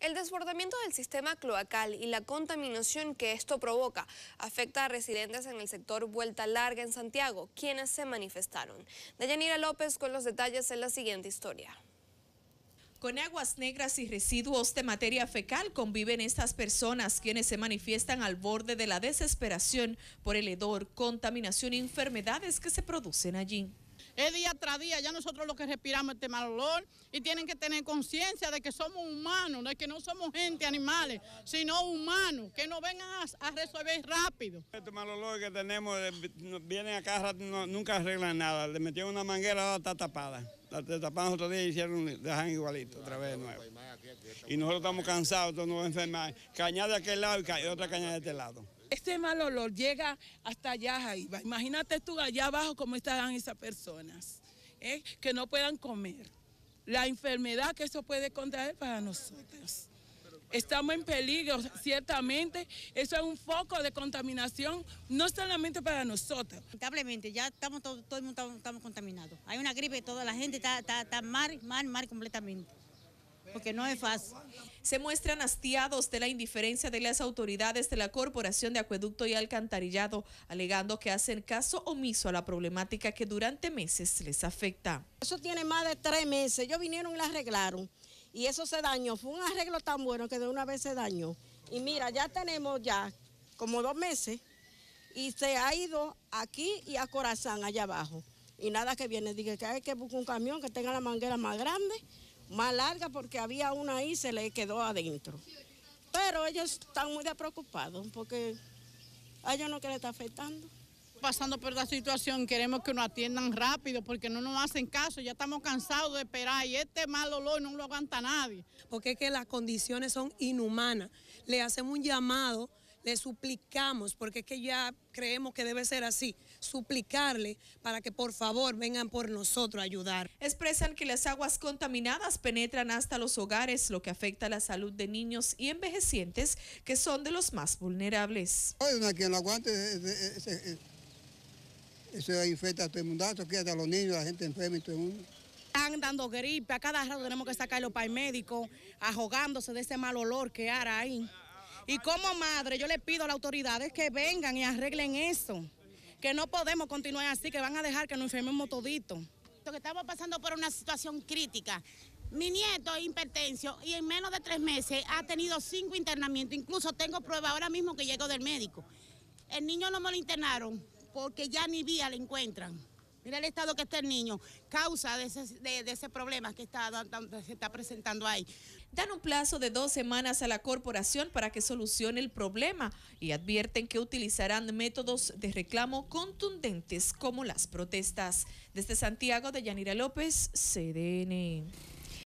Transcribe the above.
El desbordamiento del sistema cloacal y la contaminación que esto provoca afecta a residentes en el sector Vuelta Larga en Santiago, quienes se manifestaron. Dayanira López con los detalles en la siguiente historia. Con aguas negras y residuos de materia fecal conviven estas personas quienes se manifiestan al borde de la desesperación por el hedor, contaminación y enfermedades que se producen allí. Es día tras día, ya nosotros lo que respiramos este mal olor y tienen que tener conciencia de que somos humanos, de que no somos gente, animales, sino humanos, que nos vengan a, resolver rápido. Este mal olor que tenemos, eh, vienen acá, nunca arreglan nada, le metieron una manguera, ahora está tapada. La taparon otro día y hicieron, dejan igualito, otra vez de nuevo. Y nosotros estamos cansados, todos nos enfermar. Cañada de aquel lado y otra caña de este lado. Ese mal olor llega hasta allá arriba. Imagínate tú allá abajo cómo estarán esas personas, ¿eh? que no puedan comer. La enfermedad que eso puede contraer para nosotros. Estamos en peligro, ciertamente. Eso es un foco de contaminación, no solamente para nosotros. Lamentablemente, ya estamos todo, el mundo estamos, contaminados. Hay una gripe, toda la gente está, está mal, mal, mal completamente porque no es fácil. Se muestran hastiados de la indiferencia de las autoridades de la Corporación de Acueducto y Alcantarillado, alegando que hacen caso omiso a la problemática que durante meses les afecta. Eso tiene más de tres meses, ellos vinieron y la arreglaron, y eso se dañó, fue un arreglo tan bueno que de una vez se dañó. Y mira, ya tenemos ya como dos meses, y se ha ido aquí y a Corazán, allá abajo. Y nada que viene, dije que hay que buscar un camión que tenga la manguera más grande, más larga porque había una ahí y se le quedó adentro. Pero ellos están muy preocupados porque a ellos no que le está afectando. Pasando por esta situación queremos que nos atiendan rápido porque no nos hacen caso, ya estamos cansados de esperar y este mal olor no lo aguanta nadie. Porque es que las condiciones son inhumanas. Le hacemos un llamado le suplicamos, porque es que ya creemos que debe ser así, suplicarle para que por favor vengan por nosotros a ayudar. Expresan que las aguas contaminadas penetran hasta los hogares, lo que afecta a la salud de niños y envejecientes, que son de los más vulnerables. Hay una quien lo aguante, eh, eh, eh, eso infecta a todo el mundo, que a los niños, la gente enferma y todo el mundo están dando gripe, a cada rato tenemos que sacarlo para el médico, ahogándose de ese mal olor que hará ahí. Y como madre, yo le pido a las autoridades que vengan y arreglen eso, que no podemos continuar así, que van a dejar que nos enfermemos todito. estamos pasando por una situación crítica. Mi nieto es impertencio y en menos de tres meses ha tenido cinco internamientos. Incluso tengo prueba ahora mismo que llegó del médico. El niño no me lo internaron porque ya ni vía le encuentran. Mira el estado que está el niño, causa de ese, problema que está, se está presentando ahí. Dan un plazo de dos semanas a la corporación para que solucione el problema y advierten que utilizarán métodos de reclamo contundentes como las protestas. Desde Santiago de Yanira López, CDN.